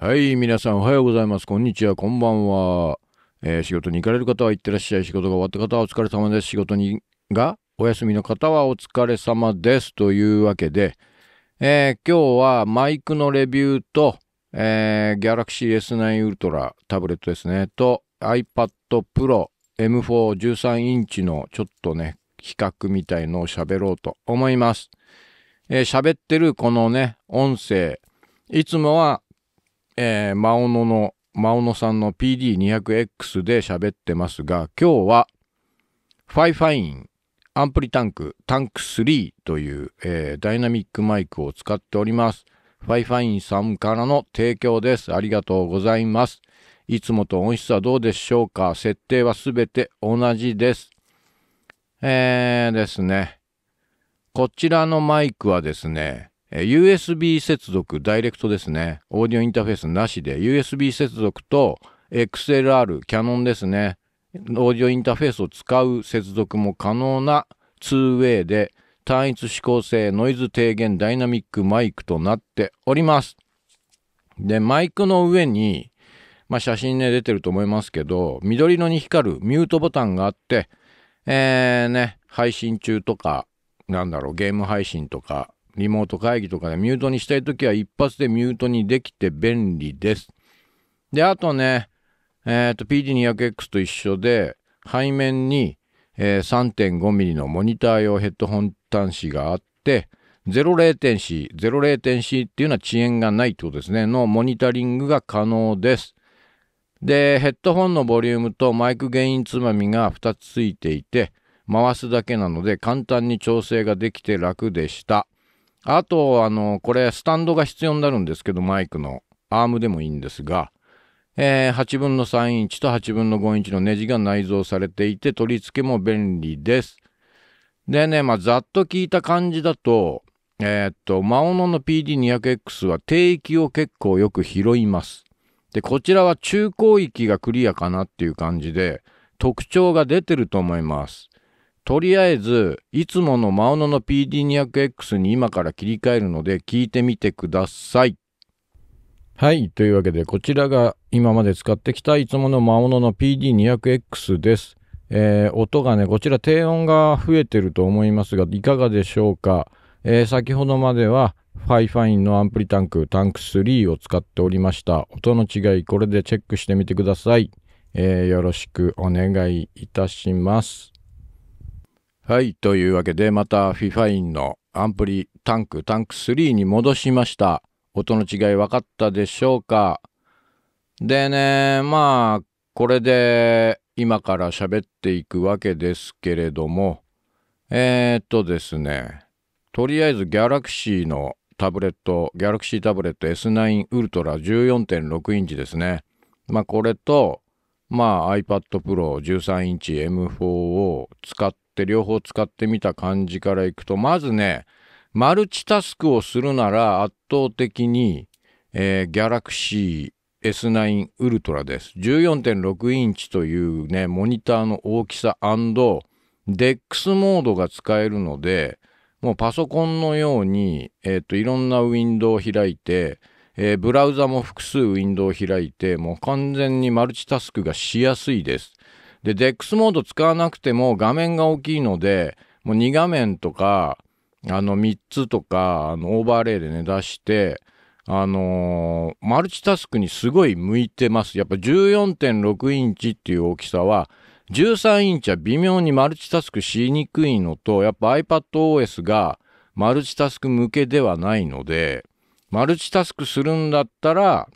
はい、皆さんおはようございます。こんにちは、こんばんは。えー、仕事に行かれる方は行ってらっしゃい。仕事が終わった方はお疲れ様です。仕事にがお休みの方はお疲れ様です。というわけで、えー、今日はマイクのレビューと、えー、Galaxy S9 Ultra タブレットですね、と iPad Pro M413 インチのちょっとね、比較みたいのを喋ろうと思います。えー、喋ってるこのね、音声。いつもはえー、マオノの、マオノさんの PD200X で喋ってますが、今日は、ファイファイン、アンプリタンク、タンク3という、えー、ダイナミックマイクを使っております。ファイファインさんからの提供です。ありがとうございます。いつもと音質はどうでしょうか設定はすべて同じです。えーですね。こちらのマイクはですね、USB 接続、ダイレクトですね。オーディオインターフェースなしで、USB 接続と XLR、キャノンですね。オーディオインターフェースを使う接続も可能な 2way で、単一指向性、ノイズ低減、ダイナミックマイクとなっております。で、マイクの上に、まあ、写真ね、出てると思いますけど、緑色に光るミュートボタンがあって、えーね、配信中とか、なんだろう、ゲーム配信とか、リモート会議とかでミュートにしたい時は一発でミュートにできて便利です。で、あとね、えっ、ー、と PD200X と一緒で背面に、えー、3.5mm のモニター用ヘッドホン端子があって、ゼロ0点子、ゼロ0点 c っていうのは遅延がないってことですね、のモニタリングが可能です。で、ヘッドホンのボリュームとマイク原因つまみが2つついていて、回すだけなので簡単に調整ができて楽でした。あと、あの、これ、スタンドが必要になるんですけど、マイクのアームでもいいんですが、えー、8分の3インチと8分の5インチのネジが内蔵されていて、取り付けも便利です。でね、まあ、ざっと聞いた感じだと、えー、っと、マオノの PD200X は低域を結構よく拾います。で、こちらは中高域がクリアかなっていう感じで、特徴が出てると思います。とりあえず、いつものマオノの PD200X に今から切り替えるので聞いてみてください。はい。というわけで、こちらが今まで使ってきたいつものマオノの PD200X です。えー、音がね、こちら低音が増えてると思いますが、いかがでしょうか。えー、先ほどまでは、ファイファインのアンプリタンク、タンク3を使っておりました。音の違い、これでチェックしてみてください。えー、よろしくお願いいたします。はい。というわけで、また f i f a インのアンプリタンク、タンク3に戻しました。音の違い分かったでしょうかでね、まあ、これで今から喋っていくわけですけれども、えー、っとですね、とりあえずギャラクシーのタブレット、ギャラクシータブレット S9 ウルトラ14.6インチですね。まあ、これと、まあ、iPad Pro 13インチ M4 を使って、って両方使ってみた感じからいくと、まずね、マルチタスクをするなら圧倒的に、えー、g a l a x S9 Ultra です。14.6インチというね、モニターの大きさ DEX モードが使えるので、もうパソコンのように、えっ、ー、と、いろんなウィンドウを開いて、えー、ブラウザも複数ウィンドウを開いて、もう完全にマルチタスクがしやすいです。で、DEX モード使わなくても画面が大きいので、もう2画面とか、あの3つとか、あのオーバーレイでね、出して、あのー、マルチタスクにすごい向いてます。やっぱ14.6インチっていう大きさは、13インチは微妙にマルチタスクしにくいのと、やっぱ iPadOS がマルチタスク向けではないので、マルチタスクするんだったら、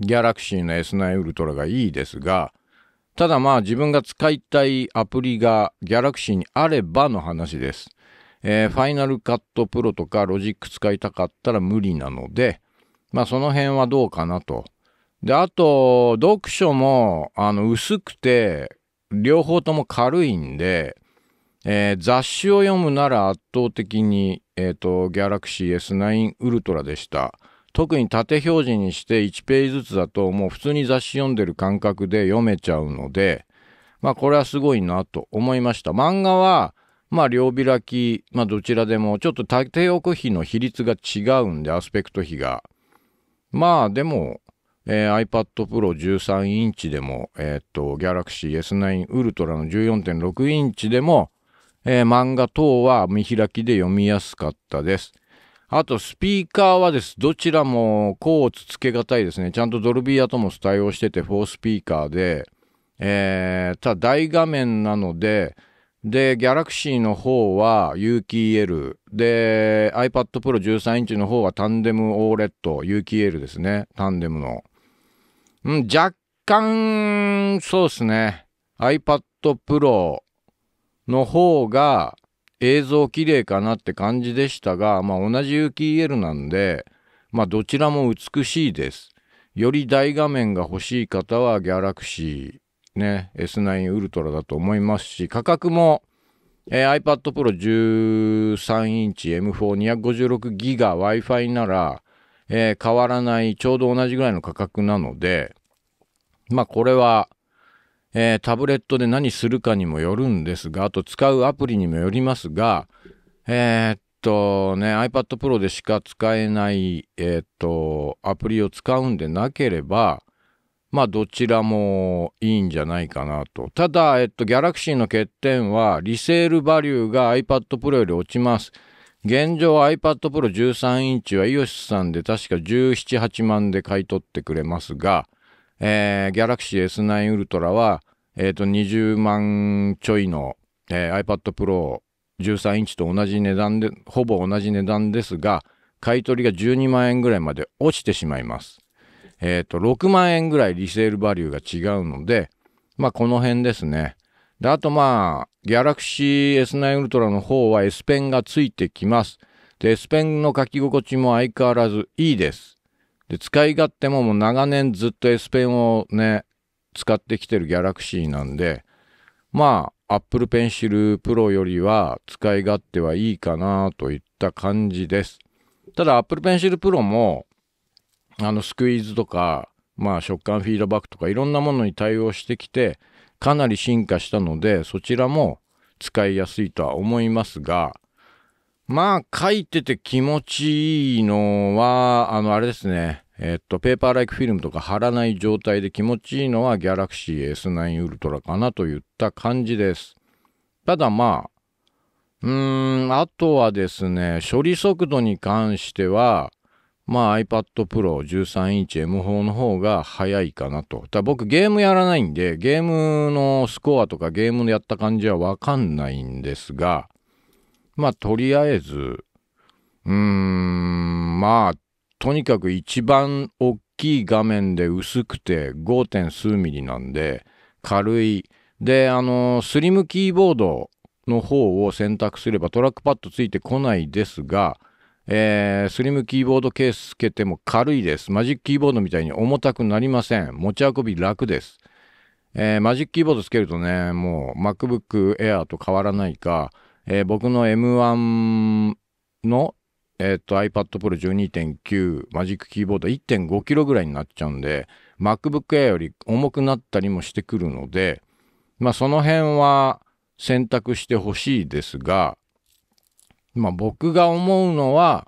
Galaxy の S9 ウルトラがいいですが、ただまあ自分が使いたいアプリが Galaxy にあればの話です。えー、ファイナルカットプロとかロジック使いたかったら無理なので、まあその辺はどうかなと。で、あと、読書も、あの、薄くて、両方とも軽いんで、えー、雑誌を読むなら圧倒的に、えっ、ー、と、Galaxy S9 Ultra でした。特に縦表示にして1ページずつだともう普通に雑誌読んでる感覚で読めちゃうのでまあこれはすごいなと思いました漫画はまあ両開きまあどちらでもちょっと縦横比の比率が違うんでアスペクト比がまあでも、えー、iPad Pro 13インチでもえー、っと Galaxy S9 Ultra の14.6インチでも、えー、漫画等は見開きで読みやすかったですあと、スピーカーはです。どちらも、甲うつつけがたいですね。ちゃんとドルビーアトモス対応してて、4スピーカーで、えー、ただ大画面なので、で、ギャラクシーの方は有機 EL。で、iPad Pro 13インチの方はタンデムオーレッ有機 EL ですね。タンデムの。うん、若干、そうですね。iPad Pro の方が、映像綺麗かなって感じでしたが、まあ、同じ UKL なんで、まあ、どちらも美しいです。より大画面が欲しい方は Galaxy、ね、S9 Ultra だと思いますし、価格も、えー、iPad Pro 13インチ M4256GB Wi-Fi なら、えー、変わらない、ちょうど同じぐらいの価格なので、まあこれは、えー、タブレットで何するかにもよるんですが、あと使うアプリにもよりますが、えー、っとね、iPad Pro でしか使えない、えー、っと、アプリを使うんでなければ、まあどちらもいいんじゃないかなと。ただ、えっと、Galaxy の欠点は、リセールバリューが iPad Pro より落ちます。現状 iPad Pro 13インチはイオシスさんで確か17、8万で買い取ってくれますが、えー、ギャラクシー S9 ウルトラは、えー、と20万ちょいの、えー、iPad Pro 13インチと同じ値段でほぼ同じ値段ですが買い取りが12万円ぐらいまで落ちてしまいます。えっ、ー、と6万円ぐらいリセールバリューが違うのでまあこの辺ですね。であとまあギャラクシー S9 ウルトラの方は S ペンがついてきます。で S ペンの書き心地も相変わらずいいです。で、使い勝手ももう長年ずっと S ペンをね、使ってきてるギャラクシーなんで、まあ、Apple Pencil Pro よりは使い勝手はいいかなといった感じです。ただ Apple Pencil Pro も、あの、スクイーズとか、まあ、食感フィードバックとかいろんなものに対応してきて、かなり進化したので、そちらも使いやすいとは思いますが、まあ、書いてて気持ちいいのは、あの、あれですね。えっと、ペーパーライクフィルムとか貼らない状態で気持ちいいのはギャラクシー S9 ウルトラかなといった感じです。ただまあ、うーん、あとはですね、処理速度に関しては、まあ iPad Pro 13インチ M4 の方が早いかなと。ただ僕ゲームやらないんで、ゲームのスコアとかゲームのやった感じはわかんないんですが、まあ、とりあえず、うーん、まあ、とにかく一番大きい画面で薄くて 5. 数ミリなんで、軽い。で、あの、スリムキーボードの方を選択すればトラックパッドついてこないですが、えー、スリムキーボードケースつけても軽いです。マジックキーボードみたいに重たくなりません。持ち運び楽です。えー、マジックキーボードつけるとね、もう MacBook Air と変わらないか、えー、僕の M1 の、えー、っと iPad Pro 12.9マジックキーボード 1.5kg ぐらいになっちゃうんで MacBook Air より重くなったりもしてくるのでまあその辺は選択してほしいですがまあ僕が思うのは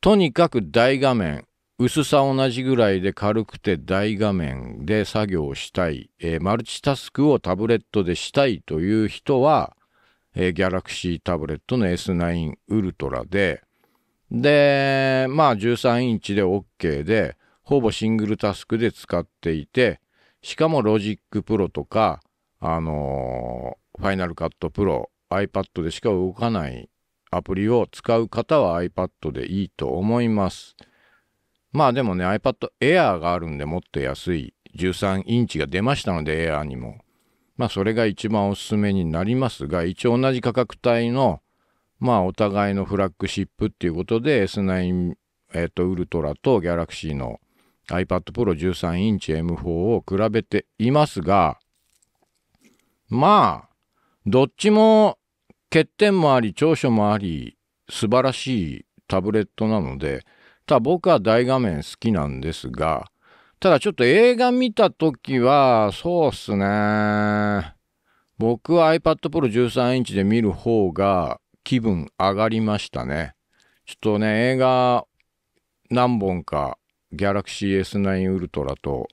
とにかく大画面薄さ同じぐらいで軽くて大画面で作業をしたい、えー、マルチタスクをタブレットでしたいという人はえー、Galaxy タブレットの S9 Ultra で、で、まあ13インチで OK で、ほぼシングルタスクで使っていて、しかも Logic Pro とか、あのー、Final Cut Pro、iPad でしか動かないアプリを使う方は iPad でいいと思います。まあでもね、iPad Air があるんでもっと安い13インチが出ましたので Air にも。まあそれが一番おすすめになりますが、一応同じ価格帯の、まあお互いのフラッグシップっていうことで S9、えっ、ー、と、ウルトラとギャラクシーの iPad Pro 13インチ M4 を比べていますが、まあ、どっちも欠点もあり、長所もあり、素晴らしいタブレットなので、ただ僕は大画面好きなんですが、ただちょっと映画見た時は、そうっすね。僕は iPad Pro 13インチで見る方が気分上がりましたね。ちょっとね、映画何本か Galaxy S9 Ultra と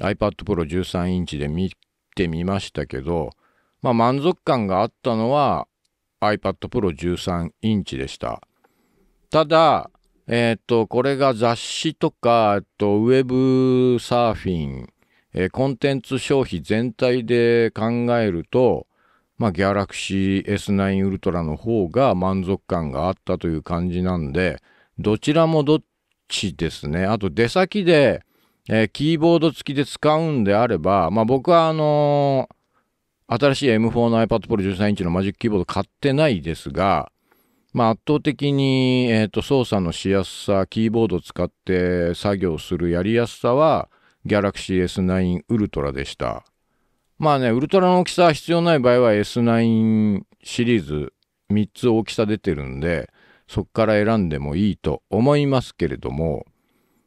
iPad Pro 13インチで見てみましたけど、まあ満足感があったのは iPad Pro 13インチでした。ただ、えっと、これが雑誌とか、えっと、ウェブサーフィン、えー、コンテンツ消費全体で考えると、まあ、ギャラクシー S9 ウルトラの方が満足感があったという感じなんで、どちらもどっちですね。あと出先で、えー、キーボード付きで使うんであれば、まあ、僕はあのー、新しい M4 の iPad Pro 13インチのマジックキーボード買ってないですが、まあ、圧倒的に、えーと、操作のしやすさキーボードを使って作業するやりやすさは Galaxy S9 Ultra でしたまあねウルトラの大きさは必要ない場合は S9 シリーズ3つ大きさ出てるんでそっから選んでもいいと思いますけれども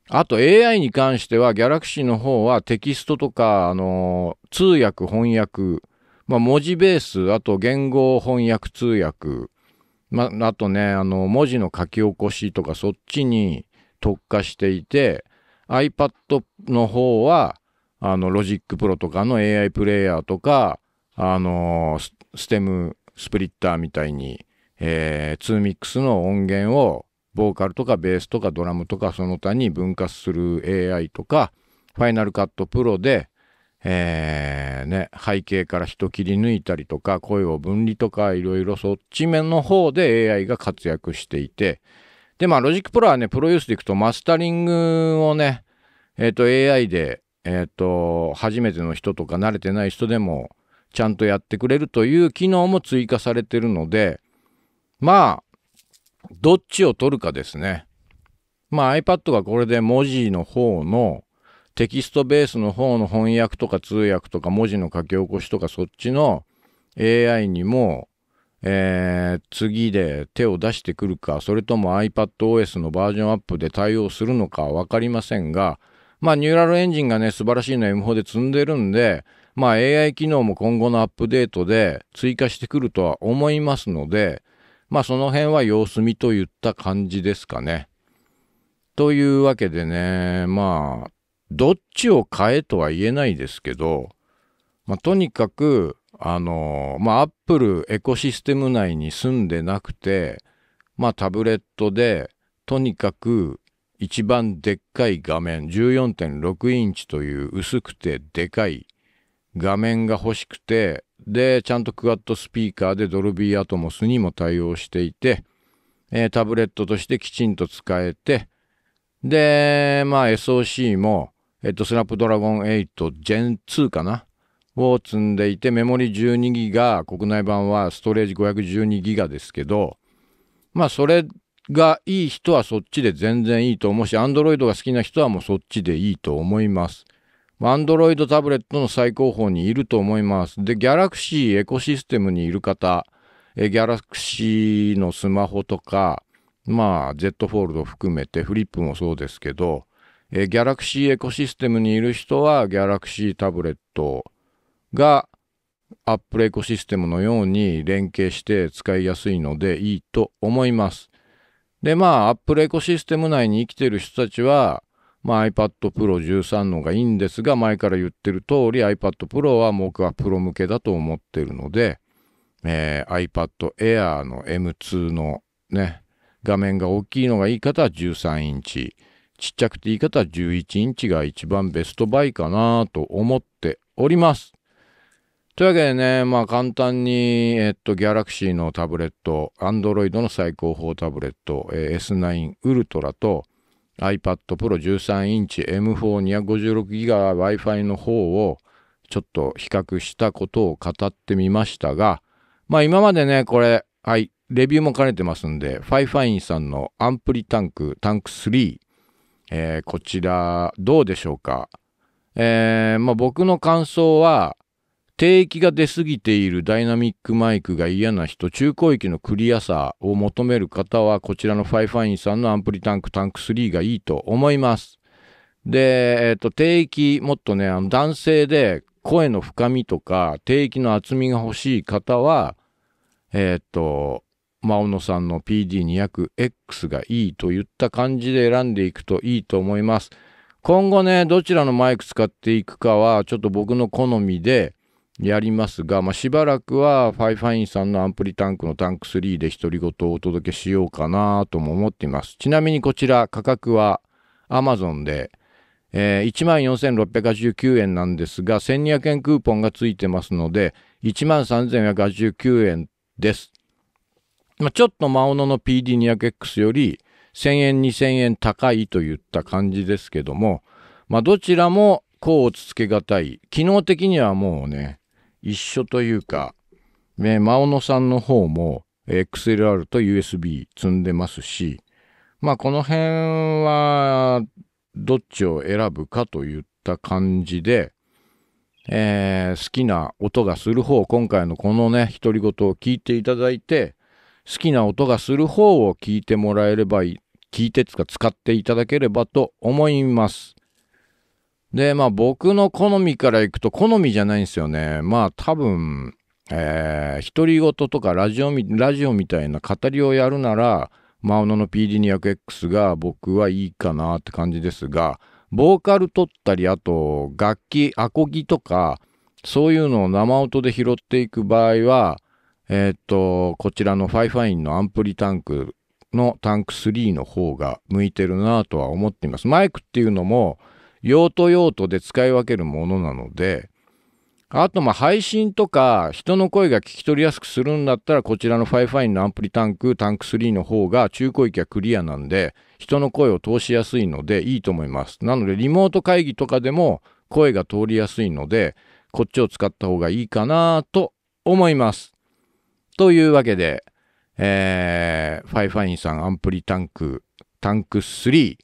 あと AI に関しては Galaxy の方はテキストとか、あのー、通訳翻訳、まあ、文字ベースあと言語翻訳通訳まあ、とね、あの、文字の書き起こしとかそっちに特化していて、iPad の方は、あの、ロジックプロとかの AI プレイヤーとか、あの、ステムスプリッターみたいに、えー、2ミックスの音源をボーカルとかベースとかドラムとかその他に分割する AI とか、ファイナルカットプロでえーね、背景から人切り抜いたりとか声を分離とかいろいろそっち面の方で AI が活躍していてでまあロジックプロはねプロユースでいくとマスタリングをね、えー、と AI で、えー、と初めての人とか慣れてない人でもちゃんとやってくれるという機能も追加されてるのでまあどっちを取るかですね。まあ iPad がこれで文字の方のテキストベースの方の翻訳とか通訳とか文字の書き起こしとかそっちの AI にも、えー、次で手を出してくるかそれとも iPadOS のバージョンアップで対応するのか分かりませんがまあニューラルエンジンがね素晴らしいの M4 で積んでるんでまあ AI 機能も今後のアップデートで追加してくるとは思いますのでまあその辺は様子見といった感じですかね。というわけでねまあどっちを買えとは言えないですけど、まあ、とにかく、あのまあ、アップルエコシステム内に住んでなくて、まあ、タブレットで、とにかく一番でっかい画面、14.6インチという薄くてでかい画面が欲しくて、で、ちゃんとクワッドスピーカーでドルビーアトモスにも対応していて、えー、タブレットとしてきちんと使えて、で、まあ SOC も、えっと、スナップドラゴン8 Gen 2かなを積んでいて、メモリ12ギガ、国内版はストレージ512ギガですけど、まあ、それがいい人はそっちで全然いいと思うし、Android が好きな人はもうそっちでいいと思います。Android タブレットの最高峰にいると思います。で、Galaxy エコシステムにいる方、えャラクシーのスマホとか、まあ、Z フォールド含めて、フリップもそうですけど、えー、ギャラクシーエコシステムにいる人はギャラクシータブレットがアップルエコシステムのように連携して使いやすいのでいいと思います。で、まあアップルエコシステム内に生きてる人たちは、まあ、iPad Pro 13のがいいんですが、前から言ってる通り iPad Pro は僕はプロ向けだと思ってるので、えー、iPad Air の M2 のね、画面が大きいのがいい方は13インチ。ちっちゃくていい方は11インチが一番ベストバイかなと思っております。というわけでね、まあ簡単に、えっと、ギャラクシーのタブレット、Android の最高峰タブレット、えー、S9 Ultra と iPad Pro 13インチ M4256GB Wi-Fi の方をちょっと比較したことを語ってみましたが、まあ今までね、これ、はい、レビューも兼ねてますんで、ファイファインさんのアンプリタンク、タンク3えー、こちらどうでしょうか。えー、まあ、僕の感想は、低域が出過ぎているダイナミックマイクが嫌な人、中高域のクリアさを求める方は、こちらのファイファインさんのアンプリタンクタンク3がいいと思います。で、えっ、ー、と、低域、もっとね、あの男性で声の深みとか、低域の厚みが欲しい方は、えっ、ー、と、真野さんの PD200X がいいといった感じで選んでいくといいと思います。今後ね、どちらのマイク使っていくかは、ちょっと僕の好みでやりますが、まあ、しばらくはファイファインさんのアンプリタンクのタンク3で独り言をお届けしようかなとも思っています。ちなみにこちら価格は Amazon で、えー、14,689円なんですが、1200円クーポンがついてますので、1 3 1 8 9円です。まあ、ちょっとマオノの PD200X より1000円2000円高いといった感じですけども、まあ、どちらも甲をつつけがたい機能的にはもうね一緒というか、ね、マオノさんの方も XLR と USB 積んでますしまあこの辺はどっちを選ぶかといった感じで、えー、好きな音がする方今回のこのね独り言を聞いていただいて好きな音がする方を聞いてもらえればいい聞いてつか使っていただければと思います。でまあ僕の好みからいくと好みじゃないんですよね。まあ多分えー、独り言とかラジオラジオみたいな語りをやるならマウナの PD200X が僕はいいかなって感じですがボーカル取ったりあと楽器アコギとかそういうのを生音で拾っていく場合はえっと、こちらのファイファインのアンプリタンクのタンク3の方が向いてるなとは思っています。マイクっていうのも用途用途で使い分けるものなので、あとま配信とか人の声が聞き取りやすくするんだったらこちらのファイファインのアンプリタンクタンク3の方が中古域はクリアなんで人の声を通しやすいのでいいと思います。なのでリモート会議とかでも声が通りやすいのでこっちを使った方がいいかなと思います。というわけで、えー、ファイファインさんアンプリタンク、タンク3、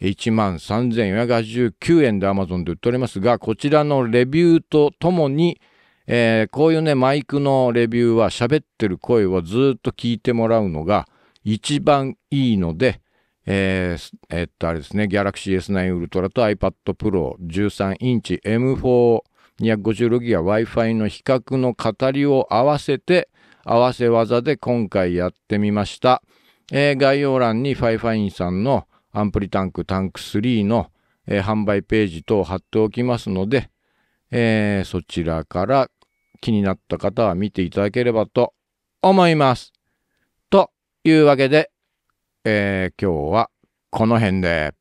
13,489円で Amazon で売っておりますが、こちらのレビューとともに、えー、こういうね、マイクのレビューは喋ってる声をずっと聞いてもらうのが一番いいので、えー、えー、っと、あれですね、Galaxy S9 Ultra と iPad Pro 13インチ M4 256GB Wi-Fi の比較の語りを合わせて、合わせ技で今回やってみました。えー、概要欄にファイファインさんのアンプリタンクタンク3の、えー、販売ページ等を貼っておきますので、えー、そちらから気になった方は見ていただければと思います。というわけで、え今日はこの辺で。